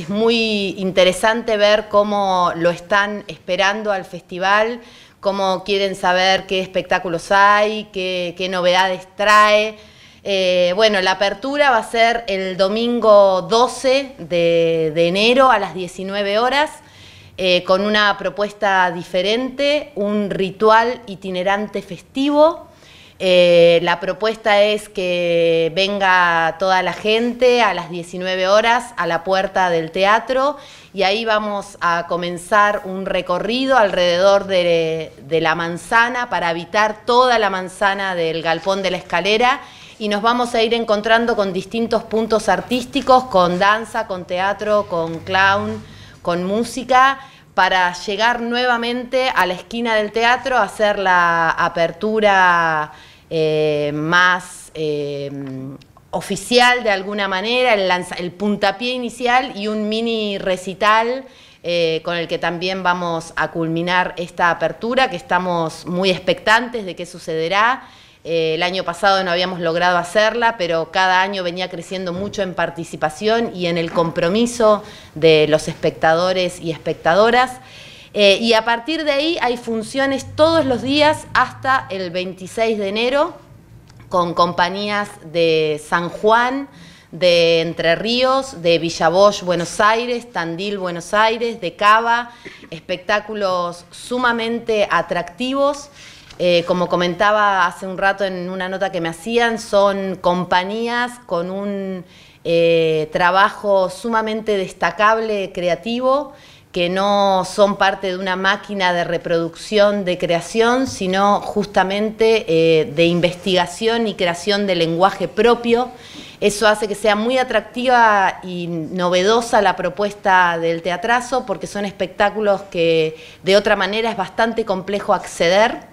es muy interesante ver cómo lo están esperando al festival, cómo quieren saber qué espectáculos hay, qué, novedades trae. Eh, bueno, la apertura va a ser el domingo 12 de, enero a las 19 horas, eh, con una propuesta diferente, un ritual itinerante festivo eh, la propuesta es que venga toda la gente a las 19 horas a la puerta del teatro y ahí vamos a comenzar un recorrido alrededor de, la manzana para habitar toda la manzana del galpón de la escalera y nos vamos a ir encontrando con distintos puntos artísticos, con danza, con teatro, con clown, con música para llegar nuevamente a la esquina del teatro, hacer la apertura eh, más eh, oficial de alguna manera, el, puntapié inicial y un mini recital eh, con el que también vamos a culminar esta apertura, que estamos muy expectantes de qué sucederá. el año pasado no habíamos logrado hacerla, pero cada año venía creciendo mucho en participación y en el compromiso de los espectadores y espectadoras. Eh, y a partir de ahí hay funciones todos los días hasta el 26 de enero con compañías de San Juan, de Entre Ríos, de Bosch, Buenos Aires, Tandil, Buenos Aires, de Cava, espectáculos sumamente atractivos. Eh, como comentaba hace un rato en una nota que me hacían, son compañías con un eh, trabajo sumamente destacable, creativo que no son parte de una máquina de reproducción, de creación, sino justamente eh, de investigación y creación de lenguaje propio. Eso hace que sea muy atractiva y novedosa la propuesta del teatrazo, porque son espectáculos que de otra manera es bastante complejo acceder